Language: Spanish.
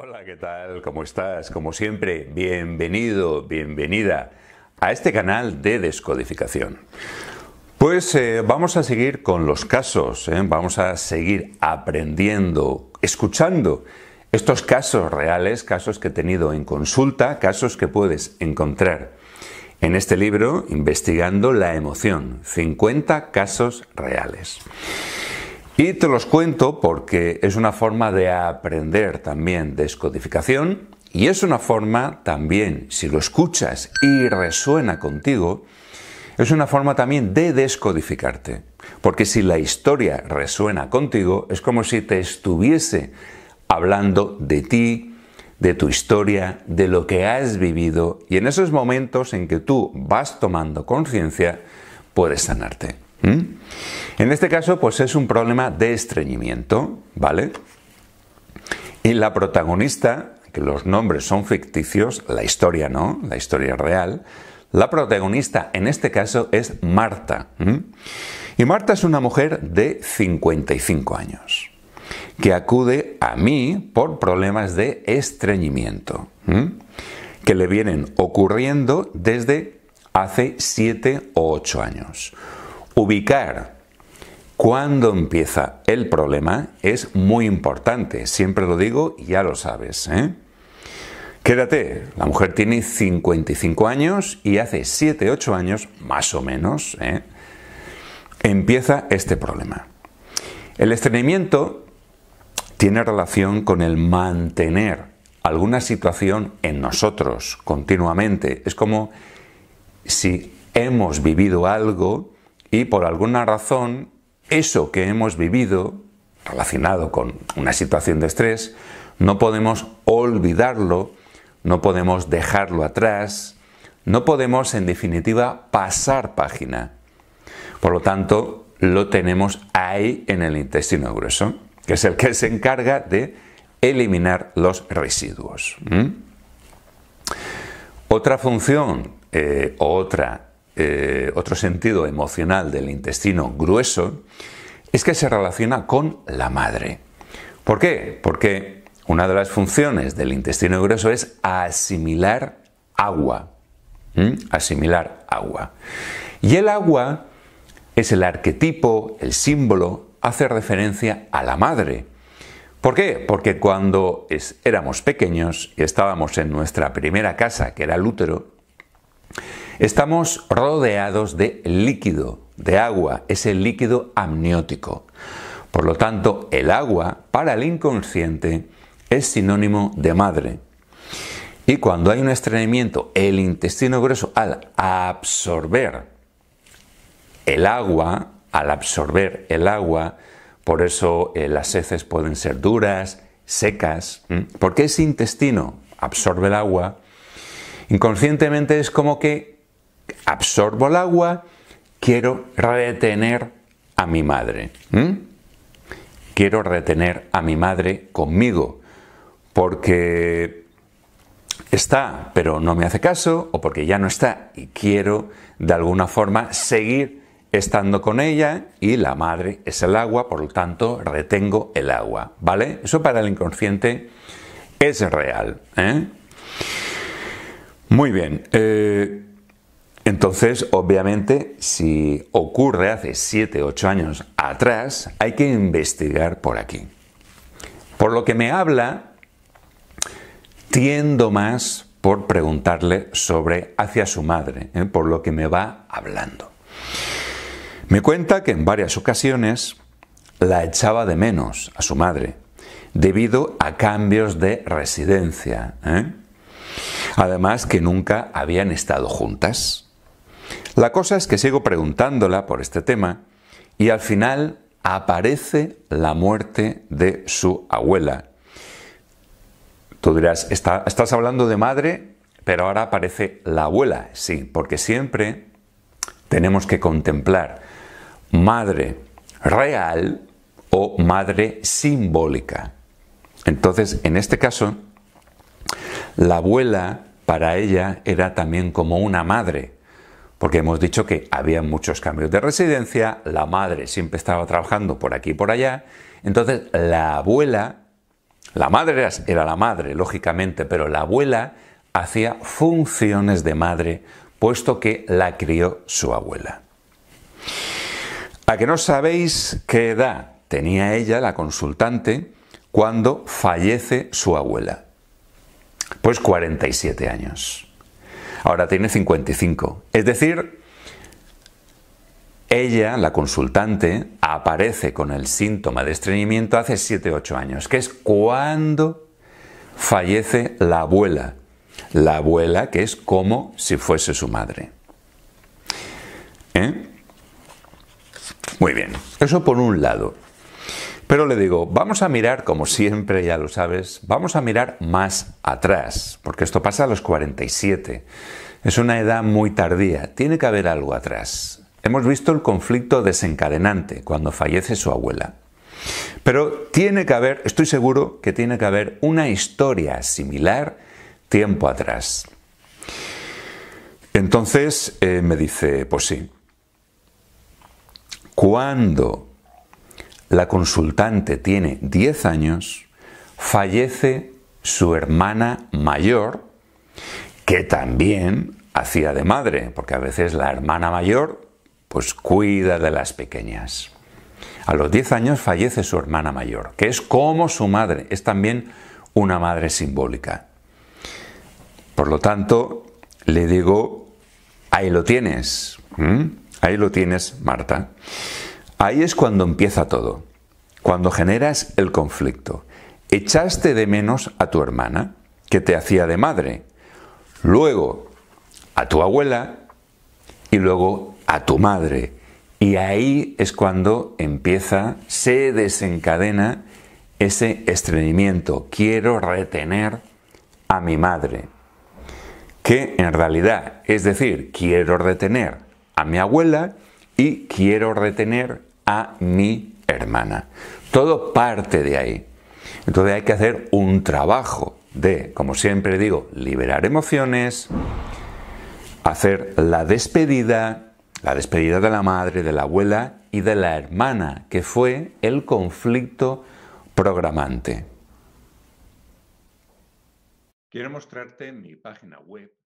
Hola, ¿qué tal? ¿Cómo estás? Como siempre, bienvenido, bienvenida a este canal de descodificación. Pues eh, vamos a seguir con los casos, ¿eh? vamos a seguir aprendiendo, escuchando estos casos reales, casos que he tenido en consulta, casos que puedes encontrar en este libro, Investigando la emoción, 50 casos reales. Y te los cuento porque es una forma de aprender también descodificación y es una forma también, si lo escuchas y resuena contigo, es una forma también de descodificarte. Porque si la historia resuena contigo, es como si te estuviese hablando de ti, de tu historia, de lo que has vivido y en esos momentos en que tú vas tomando conciencia, puedes sanarte. ¿Mm? En este caso, pues es un problema de estreñimiento, ¿vale? Y la protagonista, que los nombres son ficticios, la historia no, la historia es real, la protagonista en este caso es Marta. Y Marta es una mujer de 55 años que acude a mí por problemas de estreñimiento, que le vienen ocurriendo desde hace 7 o 8 años. Ubicar cuándo empieza el problema es muy importante. Siempre lo digo y ya lo sabes. ¿eh? Quédate, la mujer tiene 55 años y hace 7, 8 años, más o menos, ¿eh? empieza este problema. El estreñimiento tiene relación con el mantener alguna situación en nosotros continuamente. Es como si hemos vivido algo y por alguna razón, eso que hemos vivido, relacionado con una situación de estrés, no podemos olvidarlo, no podemos dejarlo atrás, no podemos, en definitiva, pasar página. Por lo tanto, lo tenemos ahí en el intestino grueso, que es el que se encarga de eliminar los residuos. Otra función, eh, otra eh, otro sentido emocional del intestino grueso, es que se relaciona con la madre. ¿Por qué? Porque una de las funciones del intestino grueso es asimilar agua. Asimilar agua. Y el agua es el arquetipo, el símbolo, hace referencia a la madre. ¿Por qué? Porque cuando éramos pequeños y estábamos en nuestra primera casa, que era el útero, Estamos rodeados de líquido, de agua, es el líquido amniótico. Por lo tanto, el agua, para el inconsciente, es sinónimo de madre. Y cuando hay un estreñimiento, el intestino grueso al absorber el agua, al absorber el agua, por eso eh, las heces pueden ser duras, secas, porque ese intestino absorbe el agua, inconscientemente es como que absorbo el agua, quiero retener a mi madre. Quiero retener a mi madre conmigo, porque está, pero no me hace caso, o porque ya no está y quiero de alguna forma seguir estando con ella y la madre es el agua, por lo tanto retengo el agua, ¿vale? Eso para el inconsciente es real. ¿eh? Muy bien, eh, entonces, obviamente, si ocurre hace 7, 8 años atrás, hay que investigar por aquí. Por lo que me habla, tiendo más por preguntarle sobre hacia su madre, ¿eh? por lo que me va hablando. Me cuenta que en varias ocasiones la echaba de menos a su madre, debido a cambios de residencia. ¿eh? Además que nunca habían estado juntas. La cosa es que sigo preguntándola por este tema y al final aparece la muerte de su abuela. Tú dirás, estás hablando de madre, pero ahora aparece la abuela, sí, porque siempre tenemos que contemplar madre real o madre simbólica. Entonces, en este caso, la abuela para ella era también como una madre, porque hemos dicho que había muchos cambios de residencia, la madre siempre estaba trabajando por aquí y por allá, entonces la abuela, la madre era, la madre, lógicamente, pero la abuela hacía funciones de madre, puesto que la crió su abuela. A que no sabéis qué edad tenía ella, la consultante, cuando fallece su abuela. Pues 47 años ahora tiene 55. Es decir, ella, la consultante, aparece con el síntoma de estreñimiento hace 7-8 años, que es cuando fallece la abuela. La abuela que es como si fuese su madre. ¿Eh? Muy bien, eso por un lado. Pero le digo, vamos a mirar, como siempre ya lo sabes, vamos a mirar más atrás, porque esto pasa a los 47. Es una edad muy tardía, tiene que haber algo atrás. Hemos visto el conflicto desencadenante cuando fallece su abuela. Pero tiene que haber, estoy seguro que tiene que haber una historia similar tiempo atrás. Entonces eh, me dice, pues sí, ¿Cuándo? la consultante tiene 10 años, fallece su hermana mayor, que también hacía de madre, porque a veces la hermana mayor pues cuida de las pequeñas. A los 10 años fallece su hermana mayor, que es como su madre, es también una madre simbólica. Por lo tanto, le digo, ahí lo tienes, ahí lo tienes, Marta. Ahí es cuando empieza todo, cuando generas el conflicto. Echaste de menos a tu hermana, que te hacía de madre, luego a tu abuela y luego a tu madre. Y ahí es cuando empieza, se desencadena ese estreñimiento. Quiero retener a mi madre. Que en realidad es decir, quiero retener a mi abuela y quiero retener a mi hermana. Todo parte de ahí. Entonces hay que hacer un trabajo de, como siempre digo, liberar emociones, hacer la despedida, la despedida de la madre, de la abuela y de la hermana, que fue el conflicto programante. Quiero mostrarte mi página web